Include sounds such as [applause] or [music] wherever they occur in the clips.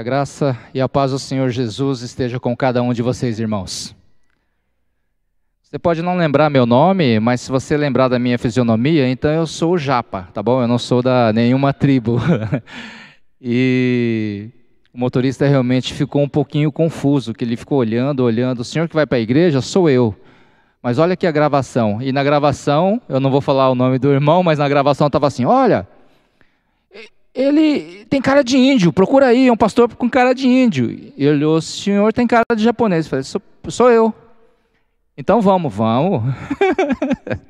a graça e a paz do Senhor Jesus esteja com cada um de vocês, irmãos. Você pode não lembrar meu nome, mas se você lembrar da minha fisionomia, então eu sou o Japa, tá bom? Eu não sou da nenhuma tribo. [laughs] e o motorista realmente ficou um pouquinho confuso, que ele ficou olhando, olhando. O senhor que vai para a igreja sou eu. Mas olha aqui a gravação. E na gravação, eu não vou falar o nome do irmão, mas na gravação estava assim: olha, ele tem cara de índio, procura aí, é um pastor com cara de índio. E ele olhou, o senhor tem cara de japonês. Eu falei, sou, sou eu. Então vamos, vamos. [laughs]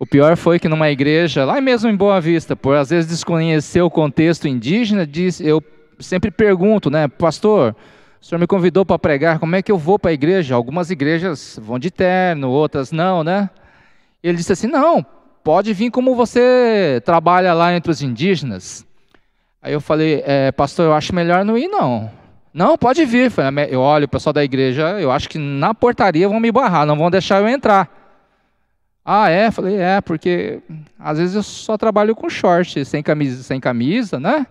o pior foi que numa igreja, lá mesmo em Boa Vista, por às vezes desconhecer o contexto indígena, diz, eu sempre pergunto, né, pastor, o senhor me convidou para pregar, como é que eu vou para a igreja? Algumas igrejas vão de terno, outras não, né? Ele disse assim: Não, pode vir como você trabalha lá entre os indígenas. Aí eu falei: é, Pastor, eu acho melhor não ir, não. Não, pode vir. Eu olho o pessoal da igreja, eu acho que na portaria vão me barrar, não vão deixar eu entrar. Ah, é? Falei, é, porque às vezes eu só trabalho com short, sem camisa, sem camisa, né?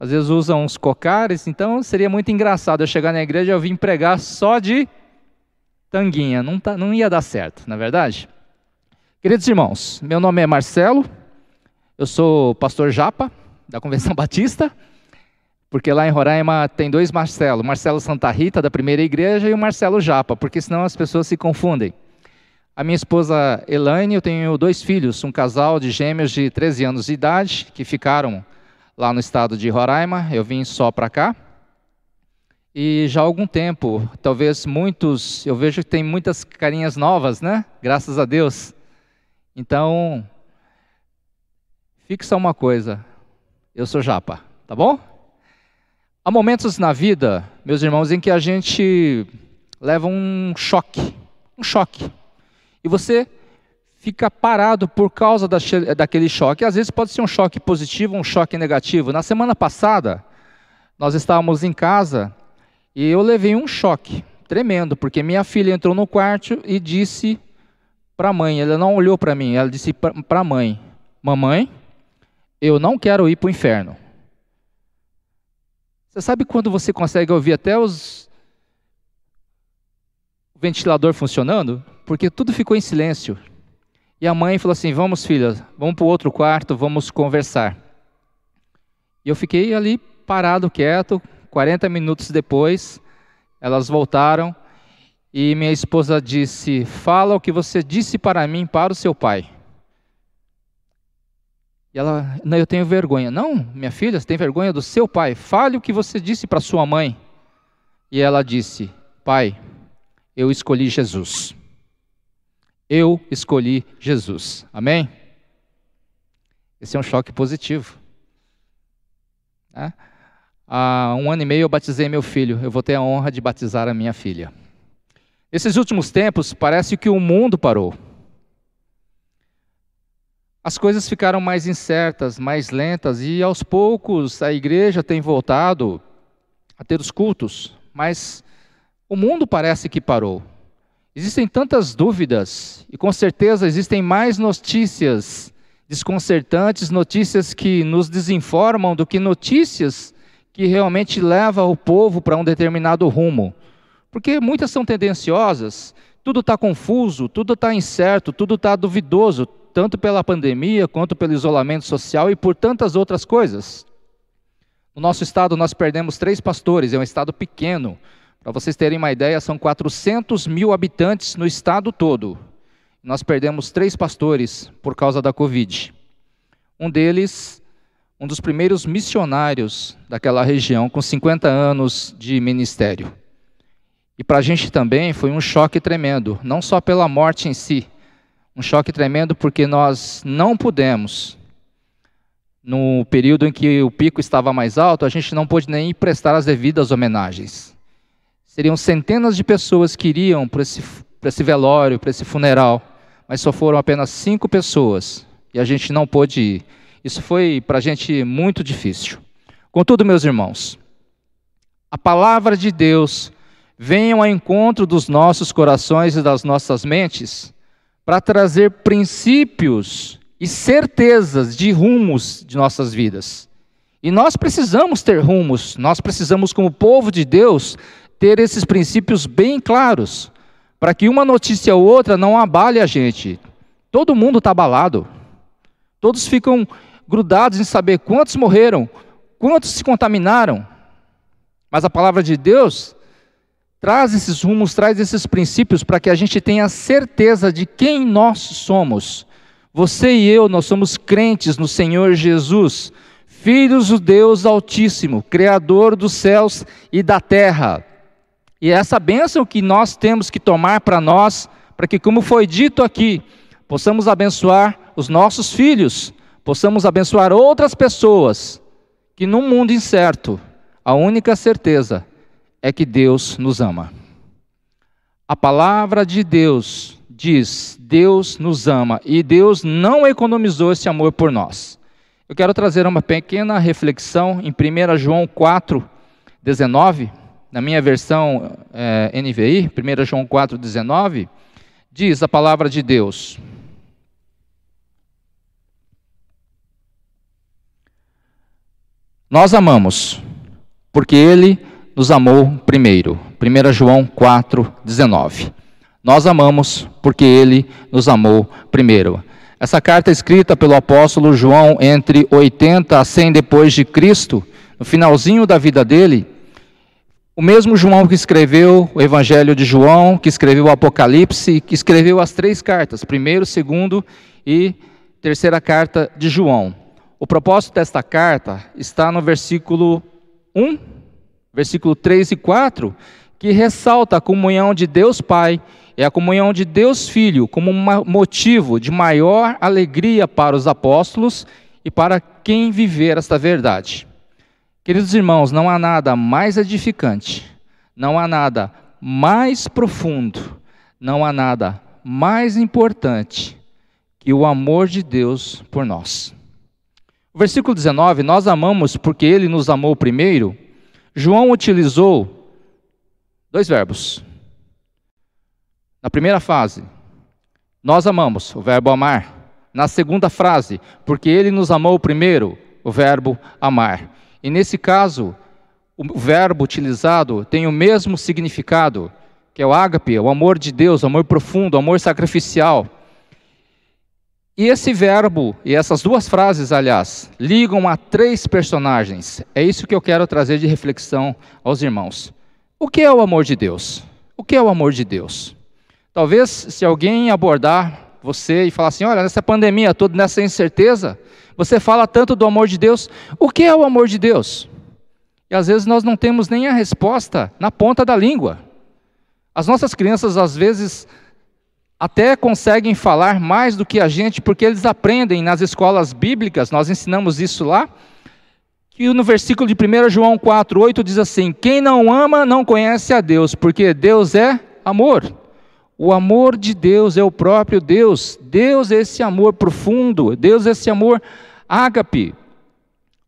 Às vezes usam uns cocares, então seria muito engraçado eu chegar na igreja e eu vir pregar só de tanguinha. Não, tá, não ia dar certo, na é verdade? Queridos irmãos, meu nome é Marcelo, eu sou pastor Japa, da Convenção [laughs] Batista, porque lá em Roraima tem dois Marcelo, Marcelo Santa Rita, da primeira igreja, e o Marcelo Japa, porque senão as pessoas se confundem. A minha esposa Elaine, eu tenho dois filhos, um casal de gêmeos de 13 anos de idade, que ficaram lá no estado de Roraima, eu vim só para cá. E já há algum tempo, talvez muitos, eu vejo que tem muitas carinhas novas, né? Graças a Deus. Então, fixa uma coisa: eu sou japa, tá bom? Há momentos na vida, meus irmãos, em que a gente leva um choque, um choque. E você fica parado por causa da, daquele choque. Às vezes pode ser um choque positivo, um choque negativo. Na semana passada, nós estávamos em casa e eu levei um choque tremendo, porque minha filha entrou no quarto e disse para a mãe, ela não olhou para mim, ela disse para a mãe: Mamãe, eu não quero ir para o inferno. Você sabe quando você consegue ouvir até os o ventilador funcionando? Porque tudo ficou em silêncio. E a mãe falou assim: Vamos, filha, vamos para o outro quarto, vamos conversar. E eu fiquei ali parado, quieto. 40 minutos depois, elas voltaram e minha esposa disse: Fala o que você disse para mim, para o seu pai. E ela, não, eu tenho vergonha. Não, minha filha, você tem vergonha do seu pai. Fale o que você disse para sua mãe. E ela disse: Pai, eu escolhi Jesus. Eu escolhi Jesus. Amém? Esse é um choque positivo. Né? Há um ano e meio eu batizei meu filho. Eu vou ter a honra de batizar a minha filha. Esses últimos tempos, parece que o mundo parou. As coisas ficaram mais incertas, mais lentas, e aos poucos a igreja tem voltado a ter os cultos, mas o mundo parece que parou. Existem tantas dúvidas, e com certeza existem mais notícias desconcertantes, notícias que nos desinformam do que notícias que realmente levam o povo para um determinado rumo. Porque muitas são tendenciosas, tudo está confuso, tudo está incerto, tudo está duvidoso, tanto pela pandemia quanto pelo isolamento social e por tantas outras coisas. No nosso estado, nós perdemos três pastores, é um estado pequeno. Para vocês terem uma ideia, são 400 mil habitantes no estado todo. Nós perdemos três pastores por causa da Covid. Um deles, um dos primeiros missionários daquela região, com 50 anos de ministério. E para a gente também foi um choque tremendo, não só pela morte em si, um choque tremendo porque nós não pudemos, no período em que o pico estava mais alto, a gente não pôde nem prestar as devidas homenagens. Seriam centenas de pessoas que iriam para esse, esse velório, para esse funeral, mas só foram apenas cinco pessoas e a gente não pôde ir. Isso foi para a gente muito difícil. Contudo, meus irmãos, a palavra de Deus venham ao encontro dos nossos corações e das nossas mentes para trazer princípios e certezas de rumos de nossas vidas. E nós precisamos ter rumos, nós precisamos, como povo de Deus, ter esses princípios bem claros, para que uma notícia ou outra não abale a gente. Todo mundo está abalado, todos ficam grudados em saber quantos morreram, quantos se contaminaram. Mas a palavra de Deus traz esses rumos, traz esses princípios para que a gente tenha certeza de quem nós somos. Você e eu, nós somos crentes no Senhor Jesus, filhos do Deus Altíssimo, Criador dos céus e da terra. E é essa bênção que nós temos que tomar para nós, para que, como foi dito aqui, possamos abençoar os nossos filhos, possamos abençoar outras pessoas, que num mundo incerto, a única certeza é que Deus nos ama. A palavra de Deus diz: Deus nos ama e Deus não economizou esse amor por nós. Eu quero trazer uma pequena reflexão em 1 João 4, 19, na minha versão é, NVI, 1 João 4, 19, diz a palavra de Deus. Nós amamos, porque Ele nos amou primeiro. 1 João 4, 19. Nós amamos porque ele nos amou primeiro. Essa carta é escrita pelo apóstolo João entre 80 a 100 depois de Cristo, no finalzinho da vida dele, o mesmo João que escreveu o Evangelho de João, que escreveu o Apocalipse, que escreveu as três cartas, primeiro, segundo e terceira carta de João. O propósito desta carta está no versículo 1 versículo 3 e 4, que ressalta a comunhão de Deus Pai e a comunhão de Deus Filho como um motivo de maior alegria para os apóstolos e para quem viver esta verdade. Queridos irmãos, não há nada mais edificante, não há nada mais profundo, não há nada mais importante que o amor de Deus por nós. versículo 19, nós amamos porque ele nos amou primeiro, João utilizou dois verbos. Na primeira fase, nós amamos, o verbo amar. Na segunda frase, porque ele nos amou primeiro, o verbo amar. E nesse caso, o verbo utilizado tem o mesmo significado, que é o ágape, o amor de Deus, o amor profundo, o amor sacrificial. E esse verbo, e essas duas frases, aliás, ligam a três personagens. É isso que eu quero trazer de reflexão aos irmãos. O que é o amor de Deus? O que é o amor de Deus? Talvez se alguém abordar você e falar assim: olha, nessa pandemia toda, nessa incerteza, você fala tanto do amor de Deus, o que é o amor de Deus? E às vezes nós não temos nem a resposta na ponta da língua. As nossas crianças, às vezes, até conseguem falar mais do que a gente, porque eles aprendem nas escolas bíblicas, nós ensinamos isso lá, que no versículo de 1 João 4, 8 diz assim: Quem não ama não conhece a Deus, porque Deus é amor. O amor de Deus é o próprio Deus. Deus é esse amor profundo, Deus é esse amor ágape,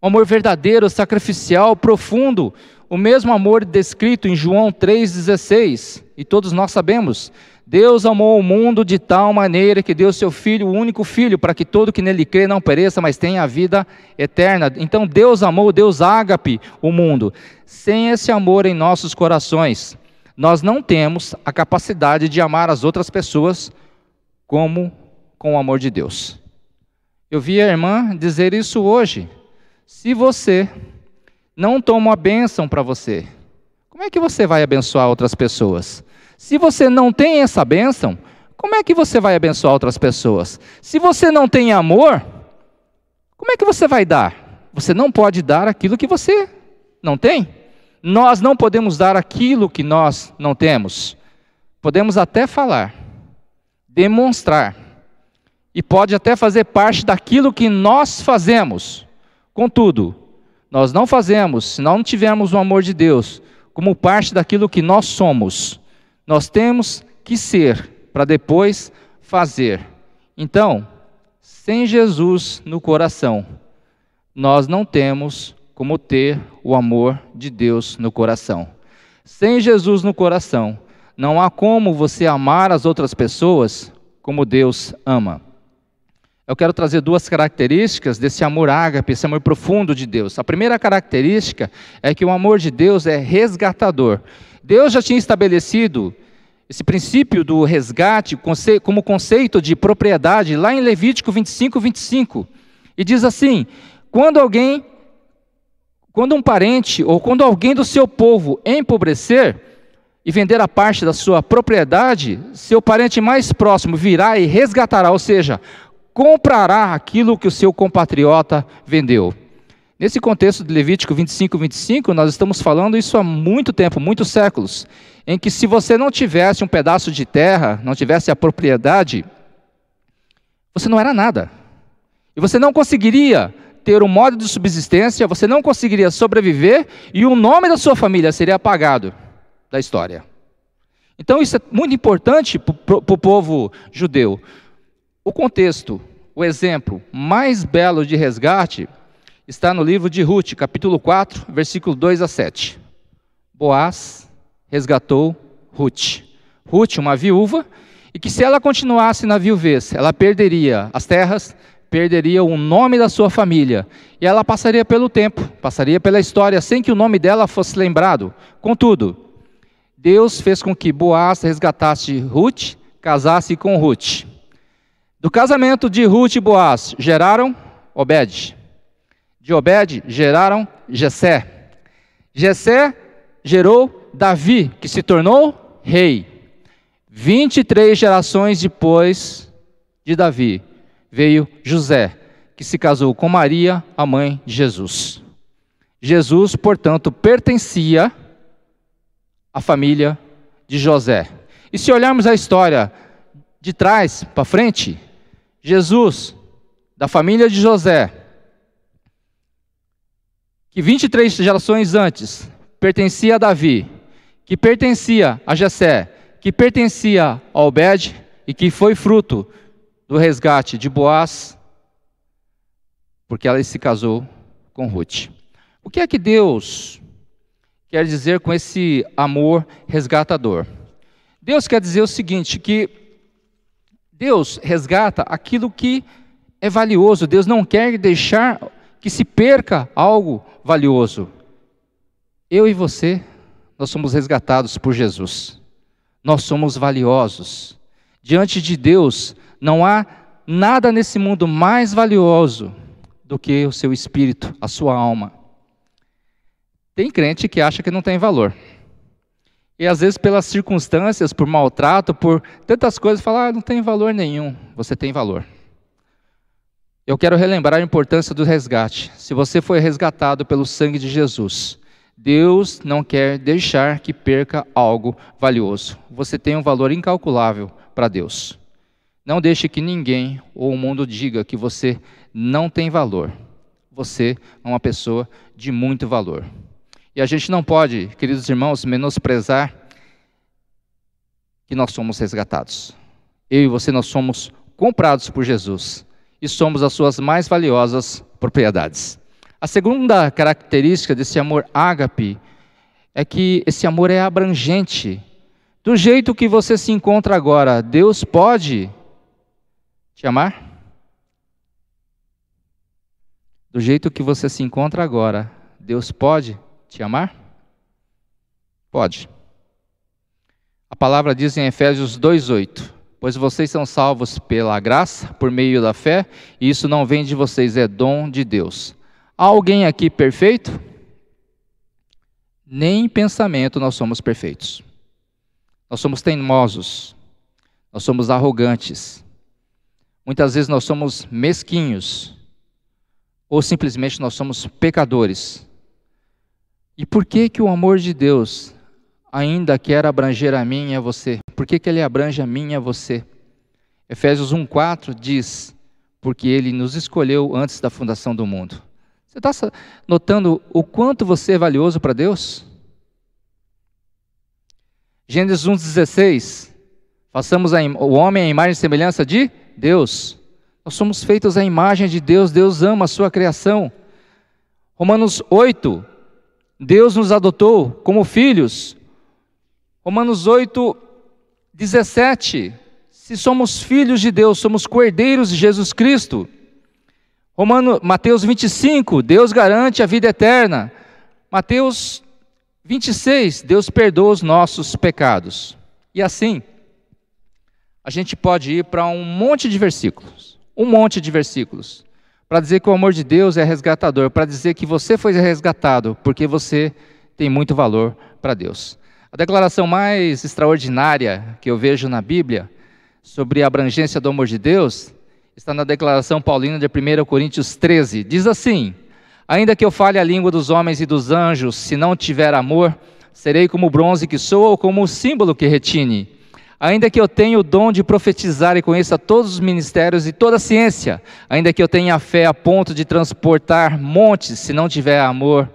amor verdadeiro, sacrificial, profundo, o mesmo amor descrito em João 3,16, e todos nós sabemos. Deus amou o mundo de tal maneira que deu seu filho, o único filho, para que todo que nele crê não pereça, mas tenha a vida eterna. Então Deus amou, Deus ágape o mundo. Sem esse amor em nossos corações, nós não temos a capacidade de amar as outras pessoas como com o amor de Deus. Eu vi a irmã dizer isso hoje. Se você não toma a bênção para você, como é que você vai abençoar outras pessoas? Se você não tem essa bênção, como é que você vai abençoar outras pessoas? Se você não tem amor, como é que você vai dar? Você não pode dar aquilo que você não tem. Nós não podemos dar aquilo que nós não temos. Podemos até falar, demonstrar, e pode até fazer parte daquilo que nós fazemos. Contudo, nós não fazemos, se não tivermos o amor de Deus como parte daquilo que nós somos nós temos que ser para depois fazer. Então, sem Jesus no coração, nós não temos como ter o amor de Deus no coração. Sem Jesus no coração, não há como você amar as outras pessoas como Deus ama. Eu quero trazer duas características desse amor ágape, esse amor profundo de Deus. A primeira característica é que o amor de Deus é resgatador. Deus já tinha estabelecido esse princípio do resgate como conceito de propriedade lá em Levítico 25, 25. E diz assim: quando alguém, quando um parente ou quando alguém do seu povo empobrecer e vender a parte da sua propriedade, seu parente mais próximo virá e resgatará, ou seja, comprará aquilo que o seu compatriota vendeu. Nesse contexto de Levítico 25, 25, nós estamos falando isso há muito tempo, muitos séculos, em que se você não tivesse um pedaço de terra, não tivesse a propriedade, você não era nada. E você não conseguiria ter um modo de subsistência, você não conseguiria sobreviver e o nome da sua família seria apagado da história. Então isso é muito importante para o povo judeu. O contexto, o exemplo mais belo de resgate está no livro de Ruth, capítulo 4, versículo 2 a 7. Boaz resgatou Ruth. Ruth, uma viúva, e que se ela continuasse na viuvez, ela perderia as terras, perderia o nome da sua família, e ela passaria pelo tempo, passaria pela história, sem que o nome dela fosse lembrado. Contudo, Deus fez com que Boaz resgatasse Ruth, casasse com Ruth. Do casamento de Ruth e Boaz geraram Obed de Obed geraram Jessé. Jessé gerou Davi, que se tornou rei. 23 gerações depois de Davi, veio José, que se casou com Maria, a mãe de Jesus. Jesus, portanto, pertencia à família de José. E se olharmos a história de trás para frente, Jesus, da família de José, que 23 gerações antes pertencia a Davi, que pertencia a Jessé, que pertencia a Obed e que foi fruto do resgate de Boaz, porque ela se casou com Ruth. O que é que Deus quer dizer com esse amor resgatador? Deus quer dizer o seguinte, que Deus resgata aquilo que é valioso, Deus não quer deixar que se perca algo valioso. Eu e você, nós somos resgatados por Jesus. Nós somos valiosos. Diante de Deus, não há nada nesse mundo mais valioso do que o seu espírito, a sua alma. Tem crente que acha que não tem valor. E às vezes, pelas circunstâncias, por maltrato, por tantas coisas, fala: ah, não tem valor nenhum. Você tem valor. Eu quero relembrar a importância do resgate. Se você foi resgatado pelo sangue de Jesus, Deus não quer deixar que perca algo valioso. Você tem um valor incalculável para Deus. Não deixe que ninguém ou o mundo diga que você não tem valor. Você é uma pessoa de muito valor. E a gente não pode, queridos irmãos, menosprezar que nós somos resgatados. Eu e você nós somos comprados por Jesus e somos as suas mais valiosas propriedades. A segunda característica desse amor ágape é que esse amor é abrangente. Do jeito que você se encontra agora, Deus pode te amar? Do jeito que você se encontra agora, Deus pode te amar? Pode. A palavra diz em Efésios 2:8: pois vocês são salvos pela graça, por meio da fé, e isso não vem de vocês, é dom de Deus. Há alguém aqui perfeito? Nem em pensamento nós somos perfeitos. Nós somos teimosos, nós somos arrogantes, muitas vezes nós somos mesquinhos, ou simplesmente nós somos pecadores. E por que que o amor de Deus ainda quer abranger a mim e a você. Por que, que ele abrange a mim e a você? Efésios 1,4 diz: Porque ele nos escolheu antes da fundação do mundo. Você está notando o quanto você é valioso para Deus? Gênesis 1,16: Façamos o homem à imagem e semelhança de Deus. Nós somos feitos à imagem de Deus, Deus ama a sua criação. Romanos 8: Deus nos adotou como filhos Romanos 8, 17. Se somos filhos de Deus, somos cordeiros de Jesus Cristo. Romano, Mateus 25, Deus garante a vida eterna. Mateus 26, Deus perdoa os nossos pecados. E assim, a gente pode ir para um monte de versículos, um monte de versículos, para dizer que o amor de Deus é resgatador, para dizer que você foi resgatado, porque você tem muito valor para Deus. A declaração mais extraordinária que eu vejo na Bíblia sobre a abrangência do amor de Deus está na declaração paulina de 1 Coríntios 13. Diz assim: Ainda que eu fale a língua dos homens e dos anjos, se não tiver amor, serei como o bronze que soa ou como o símbolo que retine. Ainda que eu tenha o dom de profetizar e conheça todos os ministérios e toda a ciência, ainda que eu tenha fé a ponto de transportar montes, se não tiver amor,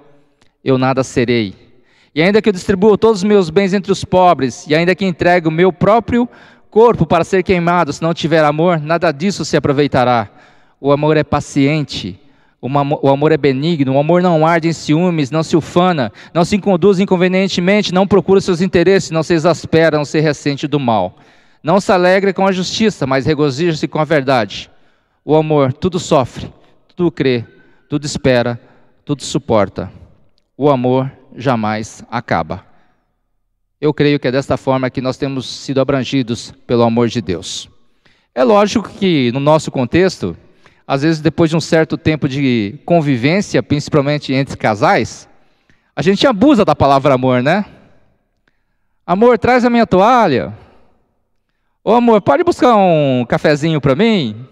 eu nada serei. E ainda que eu distribua todos os meus bens entre os pobres, e ainda que entregue o meu próprio corpo para ser queimado, se não tiver amor, nada disso se aproveitará. O amor é paciente, o amor é benigno, o amor não arde em ciúmes, não se ufana, não se conduz inconvenientemente, não procura seus interesses, não se exaspera, não se ressente do mal. Não se alegra com a justiça, mas regozija-se com a verdade. O amor tudo sofre, tudo crê, tudo espera, tudo suporta. O amor jamais acaba. Eu creio que é desta forma que nós temos sido abrangidos pelo amor de Deus. É lógico que, no nosso contexto, às vezes, depois de um certo tempo de convivência, principalmente entre casais, a gente abusa da palavra amor, né? Amor, traz a minha toalha. Ô amor, pode buscar um cafezinho para mim?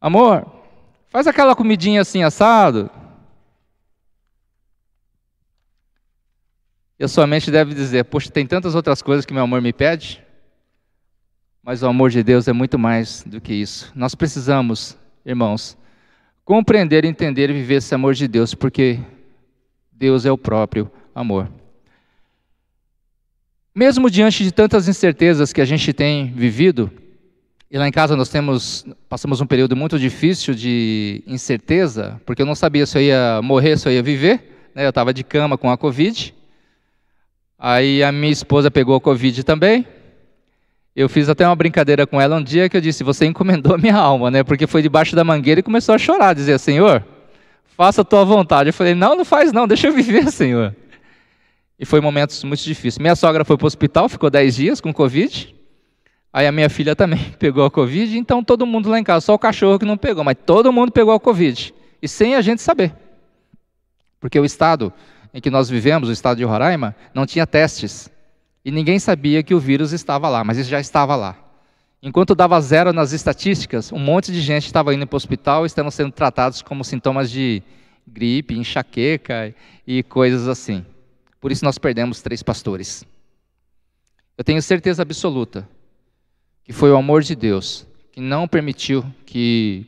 Amor, faz aquela comidinha assim assado. E a sua mente deve dizer: Poxa, tem tantas outras coisas que meu amor me pede, mas o amor de Deus é muito mais do que isso. Nós precisamos, irmãos, compreender, entender e viver esse amor de Deus, porque Deus é o próprio amor. Mesmo diante de tantas incertezas que a gente tem vivido, e lá em casa nós temos, passamos um período muito difícil de incerteza, porque eu não sabia se eu ia morrer, se eu ia viver, né? eu estava de cama com a Covid, Aí a minha esposa pegou a Covid também. Eu fiz até uma brincadeira com ela um dia que eu disse: Você encomendou minha alma, né? Porque foi debaixo da mangueira e começou a chorar, dizia: Senhor, faça a tua vontade. Eu falei: Não, não faz não, deixa eu viver, [laughs] Senhor. E foi momentos muito difíceis. Minha sogra foi para o hospital, ficou 10 dias com Covid. Aí a minha filha também [laughs] pegou a Covid. Então todo mundo lá em casa, só o cachorro que não pegou, mas todo mundo pegou a Covid. E sem a gente saber. Porque o Estado em que nós vivemos, o estado de Roraima, não tinha testes. E ninguém sabia que o vírus estava lá, mas isso já estava lá. Enquanto dava zero nas estatísticas, um monte de gente estava indo para o hospital e estavam sendo tratados como sintomas de gripe, enxaqueca e coisas assim. Por isso nós perdemos três pastores. Eu tenho certeza absoluta que foi o amor de Deus que não permitiu que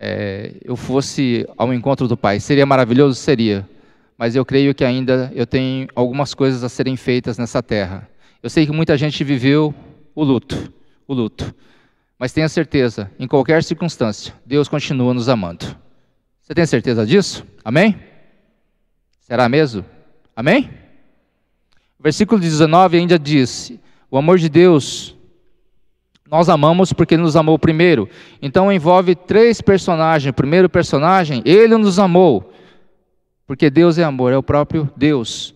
é, eu fosse ao encontro do Pai. Seria maravilhoso? Seria. Mas eu creio que ainda eu tenho algumas coisas a serem feitas nessa terra. Eu sei que muita gente viveu o luto, o luto. Mas tenha certeza, em qualquer circunstância, Deus continua nos amando. Você tem certeza disso? Amém? Será mesmo? Amém? O versículo 19 ainda diz: O amor de Deus nós amamos porque ele nos amou primeiro. Então envolve três personagens. O primeiro personagem, ele nos amou. Porque Deus é amor, é o próprio Deus.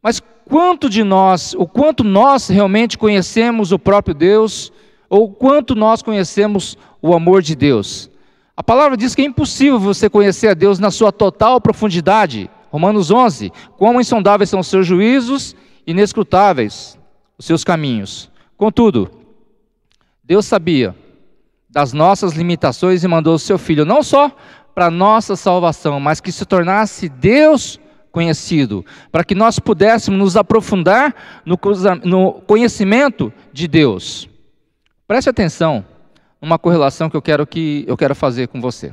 Mas quanto de nós, o quanto nós realmente conhecemos o próprio Deus, ou quanto nós conhecemos o amor de Deus? A palavra diz que é impossível você conhecer a Deus na sua total profundidade. Romanos 11: Quão insondáveis são os seus juízos, inescrutáveis os seus caminhos. Contudo, Deus sabia das nossas limitações e mandou o seu filho não só para nossa salvação, mas que se tornasse Deus conhecido, para que nós pudéssemos nos aprofundar no, no conhecimento de Deus. Preste atenção numa correlação que eu quero que eu quero fazer com você.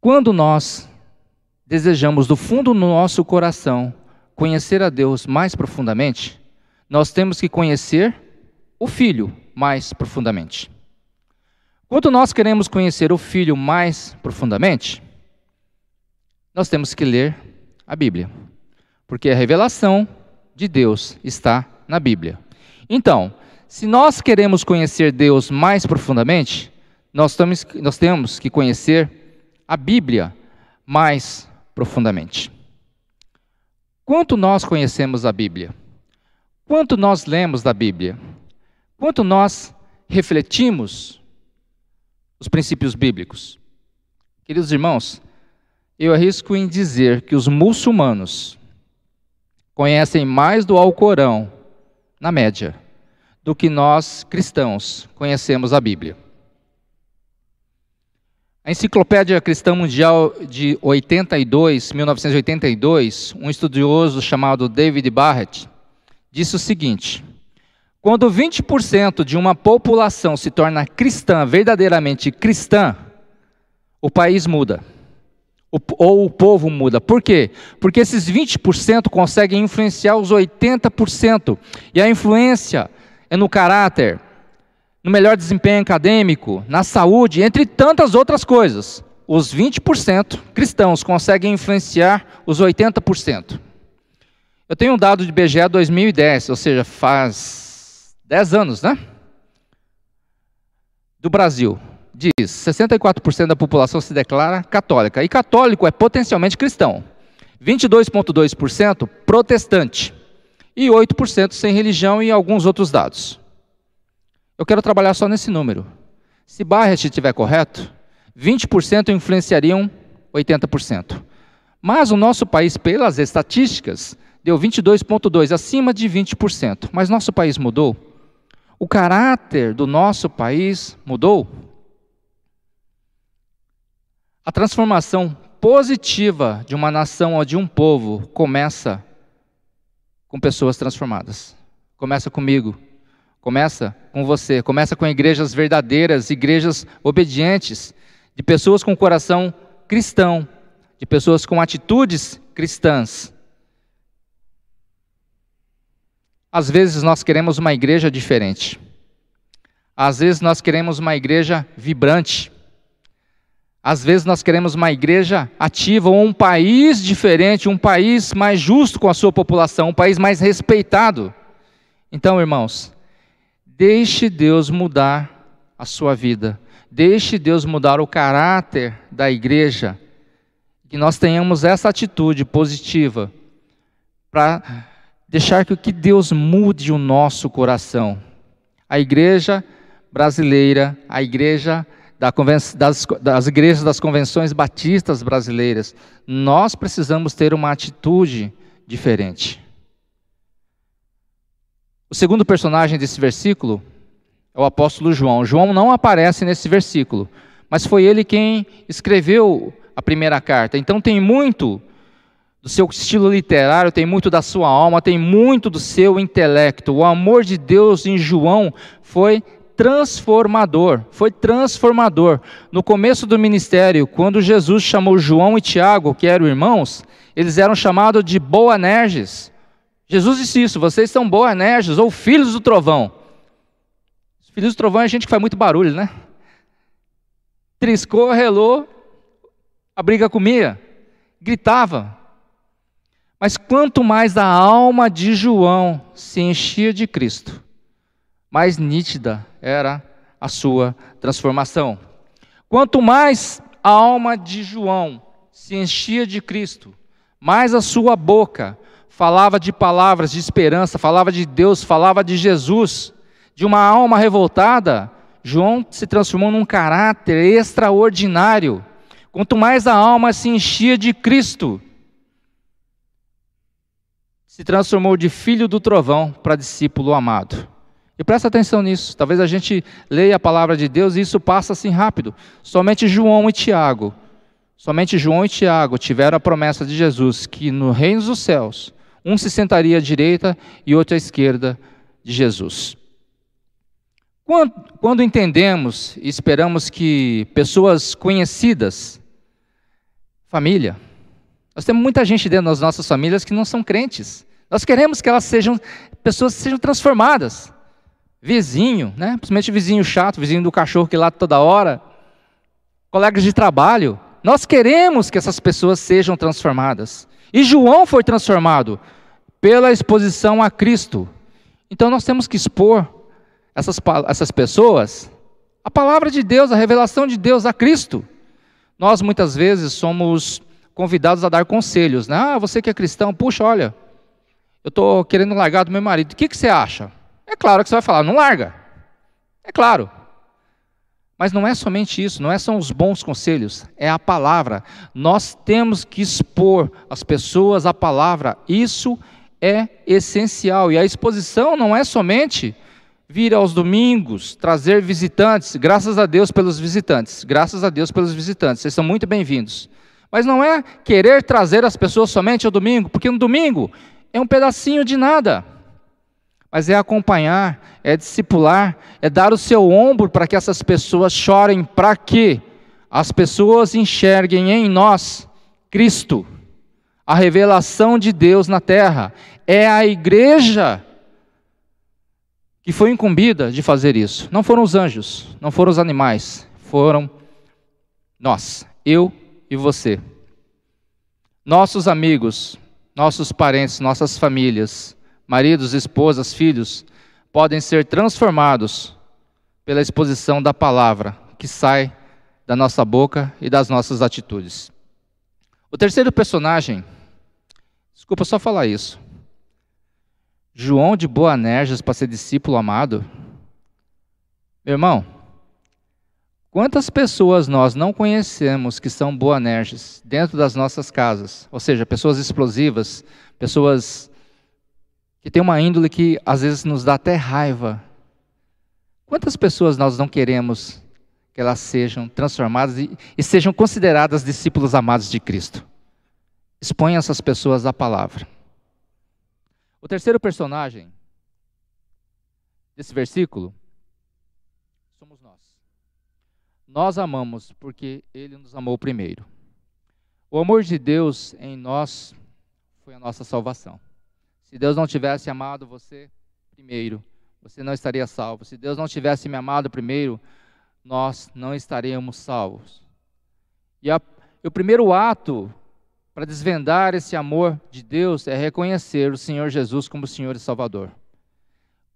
Quando nós desejamos do fundo do nosso coração conhecer a Deus mais profundamente, nós temos que conhecer o Filho mais profundamente. Quando nós queremos conhecer o Filho mais profundamente, nós temos que ler a Bíblia, porque a revelação de Deus está na Bíblia. Então, se nós queremos conhecer Deus mais profundamente, nós temos, nós temos que conhecer a Bíblia mais profundamente. Quanto nós conhecemos a Bíblia? Quanto nós lemos da Bíblia? Quanto nós refletimos os princípios bíblicos? Queridos irmãos, eu arrisco em dizer que os muçulmanos conhecem mais do Alcorão, na média, do que nós cristãos conhecemos a Bíblia. A Enciclopédia Cristã Mundial de 82, 1982, um estudioso chamado David Barrett disse o seguinte: quando 20% de uma população se torna cristã, verdadeiramente cristã, o país muda. Ou o povo muda. Por quê? Porque esses 20% conseguem influenciar os 80%. E a influência é no caráter, no melhor desempenho acadêmico, na saúde, entre tantas outras coisas. Os 20% cristãos conseguem influenciar os 80%. Eu tenho um dado de BGE 2010, ou seja, faz 10 anos, né? Do Brasil. Diz: 64% da população se declara católica. E católico é potencialmente cristão. 22,2% protestante. E 8% sem religião e alguns outros dados. Eu quero trabalhar só nesse número. Se Barrett estiver correto, 20% influenciariam 80%. Mas o nosso país, pelas estatísticas, deu 22,2%, acima de 20%. Mas nosso país mudou? O caráter do nosso país mudou? A transformação positiva de uma nação ou de um povo começa com pessoas transformadas. Começa comigo, começa com você, começa com igrejas verdadeiras, igrejas obedientes, de pessoas com coração cristão, de pessoas com atitudes cristãs. Às vezes nós queremos uma igreja diferente. Às vezes nós queremos uma igreja vibrante. Às vezes nós queremos uma igreja ativa, ou um país diferente, um país mais justo com a sua população, um país mais respeitado. Então, irmãos, deixe Deus mudar a sua vida. Deixe Deus mudar o caráter da igreja. Que nós tenhamos essa atitude positiva para deixar que o que Deus mude o nosso coração. A igreja brasileira, a igreja da das, das igrejas das convenções batistas brasileiras, nós precisamos ter uma atitude diferente. O segundo personagem desse versículo é o apóstolo João. João não aparece nesse versículo, mas foi ele quem escreveu a primeira carta. Então tem muito do seu estilo literário, tem muito da sua alma, tem muito do seu intelecto. O amor de Deus em João foi transformador, foi transformador. No começo do ministério, quando Jesus chamou João e Tiago, que eram irmãos, eles eram chamados de Boanerges. Jesus disse isso: vocês são Boanerges ou filhos do trovão. filhos do trovão é gente que faz muito barulho, né? Triscou, relou, a briga comia, gritava, mas quanto mais a alma de João se enchia de Cristo, mais nítida era a sua transformação. Quanto mais a alma de João se enchia de Cristo, mais a sua boca falava de palavras de esperança, falava de Deus, falava de Jesus. De uma alma revoltada, João se transformou num caráter extraordinário. Quanto mais a alma se enchia de Cristo, se transformou de filho do trovão para discípulo amado. E presta atenção nisso. Talvez a gente leia a palavra de Deus e isso passa assim rápido. Somente João e Tiago, somente João e Tiago tiveram a promessa de Jesus que no reino dos céus, um se sentaria à direita e outro à esquerda de Jesus. Quando, quando entendemos e esperamos que pessoas conhecidas, família, nós temos muita gente dentro das nossas famílias que não são crentes. Nós queremos que elas sejam pessoas sejam transformadas. Vizinho, né? Principalmente vizinho chato, vizinho do cachorro que lata toda hora, colegas de trabalho. Nós queremos que essas pessoas sejam transformadas. E João foi transformado pela exposição a Cristo. Então nós temos que expor essas, essas pessoas a palavra de Deus, a revelação de Deus a Cristo. Nós muitas vezes somos convidados a dar conselhos. Né? Ah, você que é cristão, puxa, olha, eu estou querendo largar do meu marido. O que, que você acha? É claro que você vai falar, não larga. É claro. Mas não é somente isso, não é são os bons conselhos, é a palavra. Nós temos que expor as pessoas à palavra. Isso é essencial. E a exposição não é somente vir aos domingos, trazer visitantes. Graças a Deus pelos visitantes. Graças a Deus pelos visitantes. Vocês são muito bem-vindos. Mas não é querer trazer as pessoas somente ao domingo, porque no domingo é um pedacinho de nada. Mas é acompanhar, é discipular, é dar o seu ombro para que essas pessoas chorem, para que as pessoas enxerguem em nós Cristo, a revelação de Deus na terra. É a igreja que foi incumbida de fazer isso. Não foram os anjos, não foram os animais, foram nós, eu e você. Nossos amigos, nossos parentes, nossas famílias, maridos, esposas, filhos, podem ser transformados pela exposição da palavra que sai da nossa boca e das nossas atitudes. O terceiro personagem, desculpa só falar isso. João de Boanerges para ser discípulo amado. Meu irmão, Quantas pessoas nós não conhecemos que são boanerges dentro das nossas casas? Ou seja, pessoas explosivas, pessoas que têm uma índole que às vezes nos dá até raiva. Quantas pessoas nós não queremos que elas sejam transformadas e, e sejam consideradas discípulos amados de Cristo? Expõe essas pessoas à palavra. O terceiro personagem desse versículo Nós amamos porque Ele nos amou primeiro. O amor de Deus em nós foi a nossa salvação. Se Deus não tivesse amado você primeiro, você não estaria salvo. Se Deus não tivesse me amado primeiro, nós não estaríamos salvos. E, a, e o primeiro ato para desvendar esse amor de Deus é reconhecer o Senhor Jesus como Senhor e Salvador.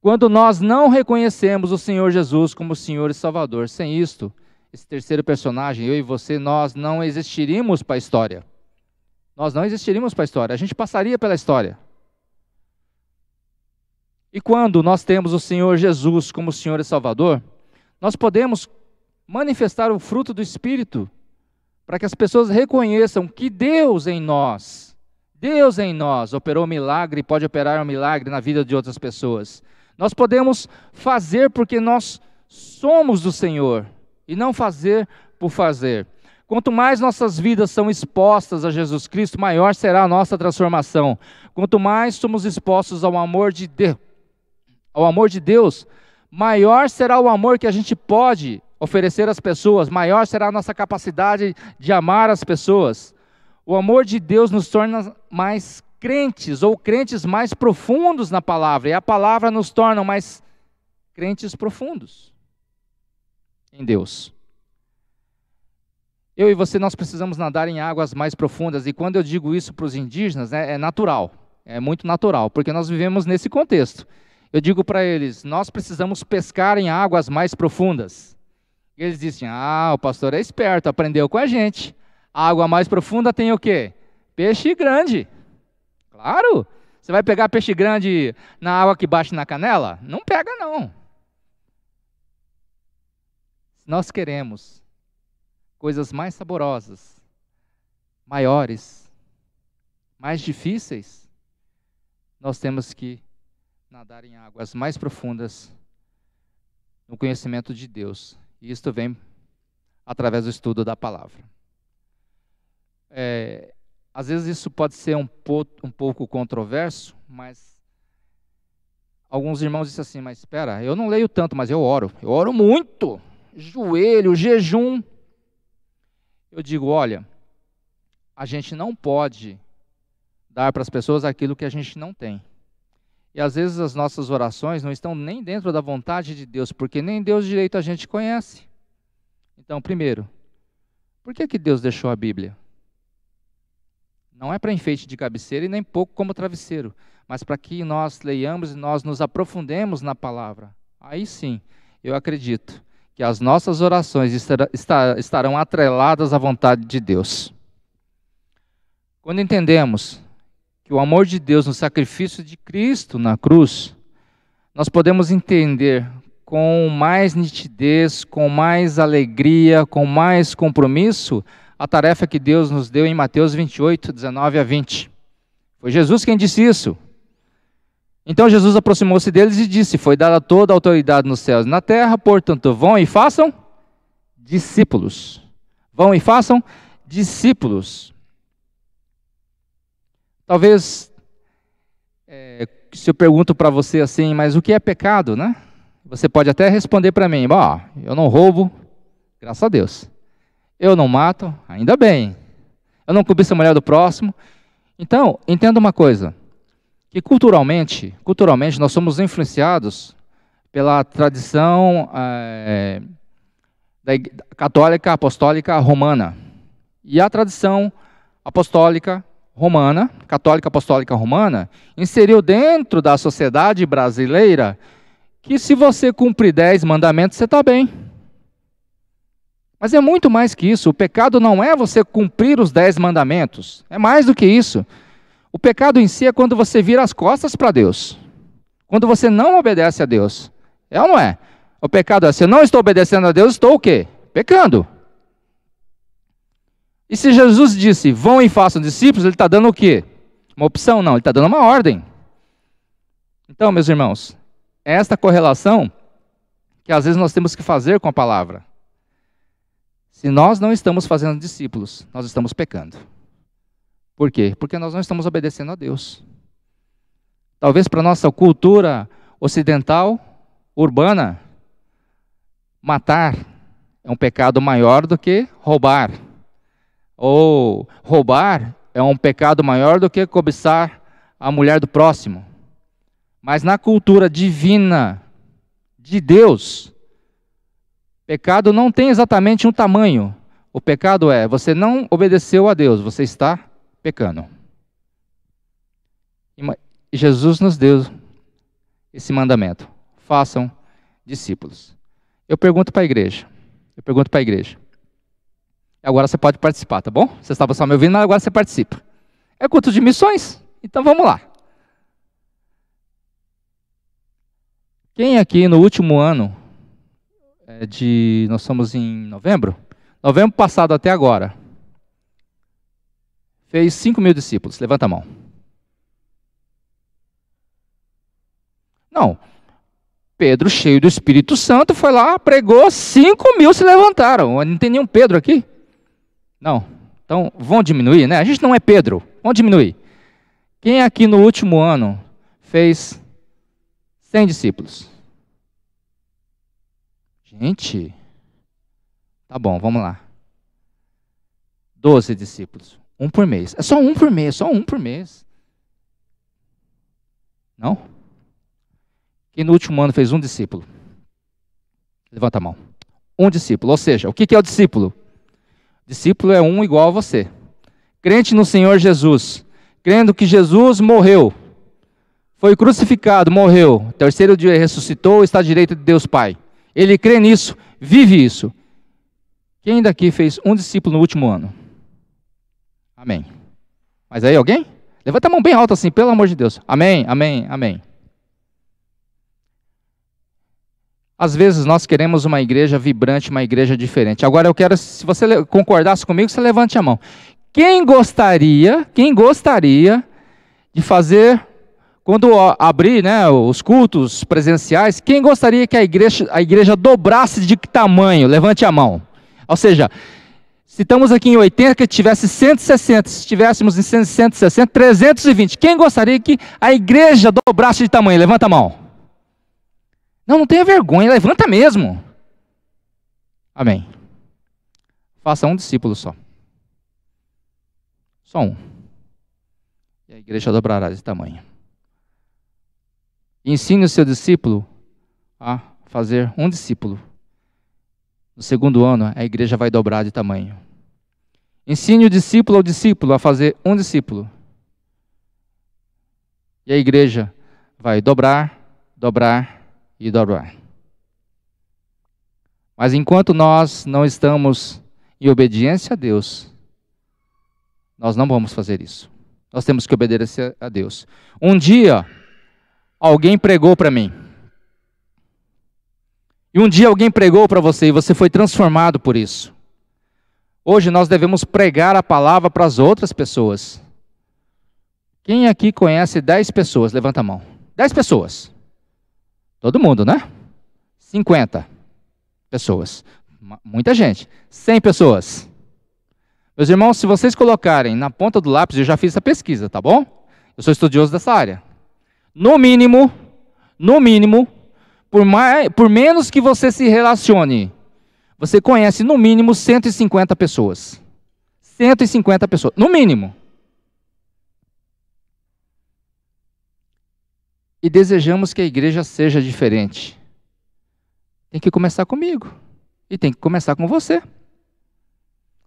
Quando nós não reconhecemos o Senhor Jesus como Senhor e Salvador, sem isto, esse terceiro personagem, eu e você, nós não existiríamos para a história. Nós não existiríamos para a história, a gente passaria pela história. E quando nós temos o Senhor Jesus como Senhor e Salvador, nós podemos manifestar o fruto do Espírito para que as pessoas reconheçam que Deus em nós, Deus em nós operou um milagre e pode operar um milagre na vida de outras pessoas. Nós podemos fazer porque nós somos do Senhor e não fazer por fazer. Quanto mais nossas vidas são expostas a Jesus Cristo, maior será a nossa transformação. Quanto mais somos expostos ao amor de, de... Ao amor de Deus, maior será o amor que a gente pode oferecer às pessoas, maior será a nossa capacidade de amar as pessoas. O amor de Deus nos torna mais crentes ou crentes mais profundos na palavra, e a palavra nos torna mais crentes profundos em Deus. Eu e você, nós precisamos nadar em águas mais profundas, e quando eu digo isso para os indígenas, né, é natural, é muito natural, porque nós vivemos nesse contexto. Eu digo para eles, nós precisamos pescar em águas mais profundas. E eles dizem, ah, o pastor é esperto, aprendeu com a gente. A água mais profunda tem o quê? Peixe grande. Claro! Você vai pegar peixe grande na água que bate na canela? Não pega, não. Nós queremos coisas mais saborosas, maiores, mais difíceis. Nós temos que nadar em águas mais profundas no conhecimento de Deus. E isto vem através do estudo da palavra. É, às vezes isso pode ser um, po um pouco controverso, mas alguns irmãos dizem assim: Mas espera, eu não leio tanto, mas eu oro. Eu oro muito joelho, jejum. Eu digo, olha, a gente não pode dar para as pessoas aquilo que a gente não tem. E às vezes as nossas orações não estão nem dentro da vontade de Deus, porque nem Deus direito a gente conhece. Então, primeiro, por que, que Deus deixou a Bíblia? Não é para enfeite de cabeceira e nem pouco como travesseiro, mas para que nós leiamos e nós nos aprofundemos na palavra. Aí sim, eu acredito que as nossas orações estarão atreladas à vontade de Deus. Quando entendemos que o amor de Deus no sacrifício de Cristo na cruz, nós podemos entender com mais nitidez, com mais alegria, com mais compromisso, a tarefa que Deus nos deu em Mateus 28, 19 a 20. Foi Jesus quem disse isso. Então Jesus aproximou-se deles e disse: Foi dada toda a autoridade nos céus e na terra, portanto, vão e façam discípulos. Vão e façam discípulos. Talvez é, se eu pergunto para você assim, mas o que é pecado, né? Você pode até responder para mim: Ó, eu não roubo, graças a Deus. Eu não mato, ainda bem. Eu não cobiço a mulher do próximo. Então, entenda uma coisa. E culturalmente, culturalmente nós somos influenciados pela tradição é, católica, apostólica, romana. E a tradição apostólica romana, católica apostólica romana, inseriu dentro da sociedade brasileira que se você cumprir dez mandamentos, você está bem. Mas é muito mais que isso. O pecado não é você cumprir os dez mandamentos. É mais do que isso. O pecado em si é quando você vira as costas para Deus. Quando você não obedece a Deus. É ou não é? O pecado é, se eu não estou obedecendo a Deus, estou o quê? Pecando. E se Jesus disse, vão e façam discípulos, ele está dando o quê? Uma opção? Não, ele está dando uma ordem. Então, meus irmãos, é esta correlação que às vezes nós temos que fazer com a palavra. Se nós não estamos fazendo discípulos, nós estamos pecando. Por quê? Porque nós não estamos obedecendo a Deus. Talvez para nossa cultura ocidental, urbana, matar é um pecado maior do que roubar. Ou roubar é um pecado maior do que cobiçar a mulher do próximo. Mas na cultura divina de Deus, pecado não tem exatamente um tamanho. O pecado é você não obedeceu a Deus, você está pecando. E Jesus nos deu esse mandamento: façam discípulos. Eu pergunto para a igreja. Eu pergunto para a igreja. Agora você pode participar, tá bom? Você estava só me ouvindo, mas agora você participa. É culto de missões? Então vamos lá. Quem aqui no último ano é, de nós somos em novembro, novembro passado até agora, fez 5 mil discípulos? Levanta a mão. Não. Pedro, cheio do Espírito Santo, foi lá, pregou, 5 mil se levantaram. Não tem nenhum Pedro aqui? Não. Então, vão diminuir, né? A gente não é Pedro. Vão diminuir. Quem aqui no último ano fez 100 discípulos? Gente. Tá bom, vamos lá. 12 discípulos. Um por mês. É só um por mês, só um por mês. Não? Quem no último ano fez um discípulo? Levanta a mão. Um discípulo. Ou seja, o que é o discípulo? Discípulo é um igual a você. Crente no Senhor Jesus. Crendo que Jesus morreu. Foi crucificado, morreu. Terceiro dia ressuscitou, está à direita de Deus Pai. Ele crê nisso, vive isso. Quem daqui fez um discípulo no último ano? Amém. Mas aí alguém? Levanta a mão bem alta assim, pelo amor de Deus. Amém, amém, amém. Às vezes nós queremos uma igreja vibrante, uma igreja diferente. Agora eu quero, se você concordasse comigo, você levante a mão. Quem gostaria, quem gostaria de fazer, quando abrir né, os cultos presenciais, quem gostaria que a igreja, a igreja dobrasse de tamanho? Levante a mão. Ou seja, se estamos aqui em 80, que tivesse 160, se estivéssemos em 160, 320. Quem gostaria que a igreja dobrasse de tamanho? Levanta a mão. Não, não tenha vergonha, levanta mesmo. Amém. Faça um discípulo só. Só um. E a igreja dobrará de tamanho. ensine o seu discípulo a fazer um discípulo. No segundo ano, a igreja vai dobrar de tamanho. Ensine o discípulo ao discípulo a fazer um discípulo. E a igreja vai dobrar, dobrar e dobrar. Mas enquanto nós não estamos em obediência a Deus, nós não vamos fazer isso. Nós temos que obedecer a Deus. Um dia, alguém pregou para mim. E um dia alguém pregou para você e você foi transformado por isso. Hoje nós devemos pregar a palavra para as outras pessoas. Quem aqui conhece 10 pessoas? Levanta a mão. 10 pessoas. Todo mundo, né? 50 pessoas. Muita gente. 100 pessoas. Meus irmãos, se vocês colocarem na ponta do lápis, eu já fiz essa pesquisa, tá bom? Eu sou estudioso dessa área. No mínimo, no mínimo, por, mais, por menos que você se relacione você conhece no mínimo 150 pessoas. 150 pessoas, no mínimo. E desejamos que a igreja seja diferente. Tem que começar comigo. E tem que começar com você.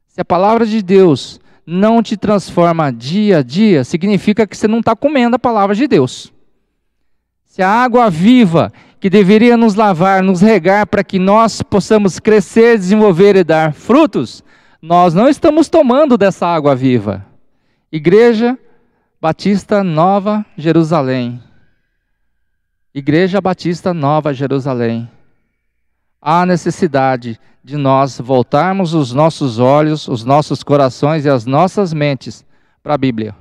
Se a palavra de Deus não te transforma dia a dia, significa que você não está comendo a palavra de Deus. Se a água viva que deveria nos lavar, nos regar para que nós possamos crescer, desenvolver e dar frutos, nós não estamos tomando dessa água viva. Igreja Batista Nova Jerusalém. Igreja Batista Nova Jerusalém. Há necessidade de nós voltarmos os nossos olhos, os nossos corações e as nossas mentes para a Bíblia.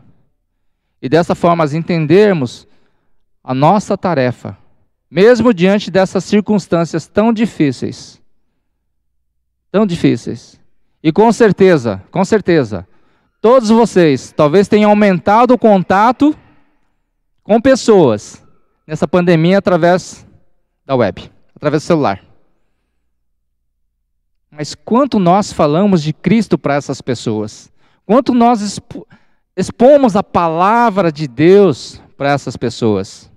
E dessa forma entendermos a nossa tarefa mesmo diante dessas circunstâncias tão difíceis. Tão difíceis. E com certeza, com certeza, todos vocês talvez tenham aumentado o contato com pessoas nessa pandemia através da web, através do celular. Mas quanto nós falamos de Cristo para essas pessoas? Quanto nós expomos a palavra de Deus para essas pessoas?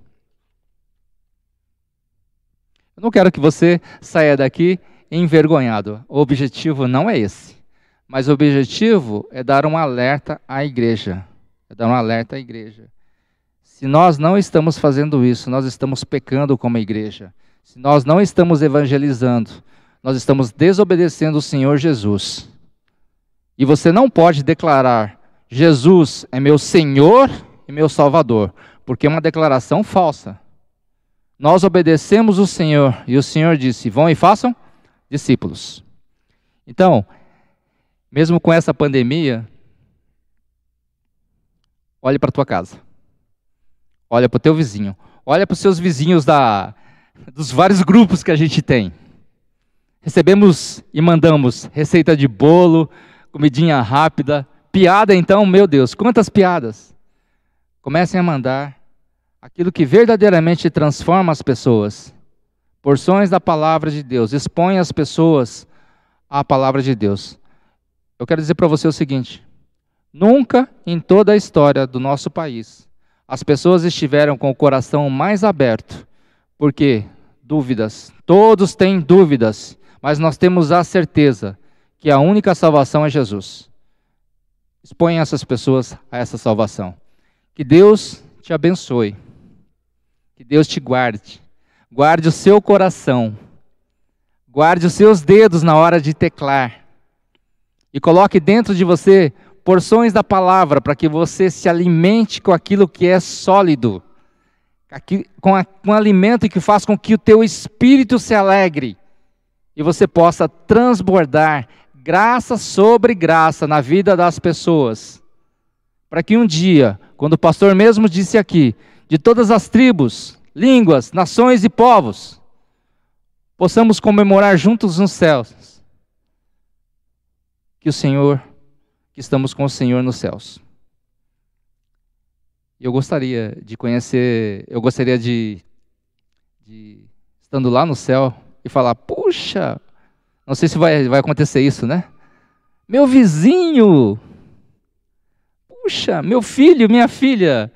Eu não quero que você saia daqui envergonhado. O objetivo não é esse. Mas o objetivo é dar um alerta à igreja. É dar um alerta à igreja. Se nós não estamos fazendo isso, nós estamos pecando como igreja. Se nós não estamos evangelizando, nós estamos desobedecendo o Senhor Jesus. E você não pode declarar: Jesus é meu Senhor e meu Salvador, porque é uma declaração falsa nós obedecemos o Senhor e o Senhor disse: vão e façam discípulos. Então, mesmo com essa pandemia, olhe para a tua casa, olha para o teu vizinho, olha para os seus vizinhos da, dos vários grupos que a gente tem. Recebemos e mandamos receita de bolo, comidinha rápida, piada então, meu Deus, quantas piadas! Comecem a mandar aquilo que verdadeiramente transforma as pessoas. Porções da palavra de Deus, expõe as pessoas à palavra de Deus. Eu quero dizer para você o seguinte: nunca em toda a história do nosso país as pessoas estiveram com o coração mais aberto, porque dúvidas, todos têm dúvidas, mas nós temos a certeza que a única salvação é Jesus. Expõe essas pessoas a essa salvação. Que Deus te abençoe. Que Deus te guarde. Guarde o seu coração. Guarde os seus dedos na hora de teclar. E coloque dentro de você porções da palavra para que você se alimente com aquilo que é sólido. Com, a, com alimento que faz com que o teu espírito se alegre e você possa transbordar graça sobre graça na vida das pessoas. Para que um dia, quando o pastor mesmo disse aqui, de todas as tribos, línguas, nações e povos, possamos comemorar juntos nos céus que o Senhor, que estamos com o Senhor nos céus. Eu gostaria de conhecer, eu gostaria de, de estando lá no céu e falar, puxa, não sei se vai, vai acontecer isso, né? Meu vizinho, puxa, meu filho, minha filha,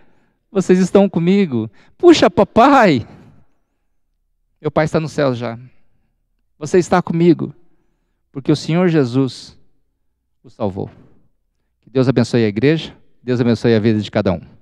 vocês estão comigo? Puxa, papai! Meu pai está no céu já. Você está comigo, porque o Senhor Jesus o salvou. Que Deus abençoe a igreja, Deus abençoe a vida de cada um.